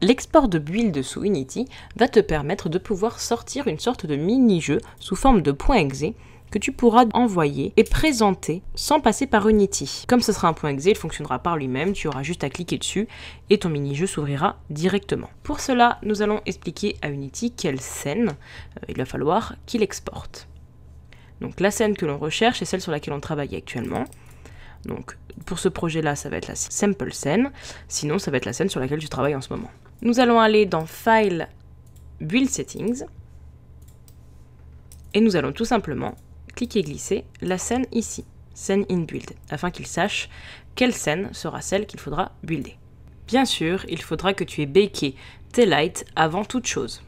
L'export de build sous Unity va te permettre de pouvoir sortir une sorte de mini-jeu sous forme de point .exe que tu pourras envoyer et présenter sans passer par Unity. Comme ce sera un point .exe, il fonctionnera par lui-même, tu auras juste à cliquer dessus et ton mini-jeu s'ouvrira directement. Pour cela, nous allons expliquer à Unity quelle scène euh, il va falloir qu'il exporte. Donc la scène que l'on recherche est celle sur laquelle on travaille actuellement. Donc pour ce projet-là, ça va être la sample scène, sinon ça va être la scène sur laquelle tu travailles en ce moment. Nous allons aller dans File, Build Settings. Et nous allons tout simplement cliquer glisser la scène ici, scène in build, afin qu'il sache quelle scène sera celle qu'il faudra builder. Bien sûr, il faudra que tu aies béqué tes lights avant toute chose.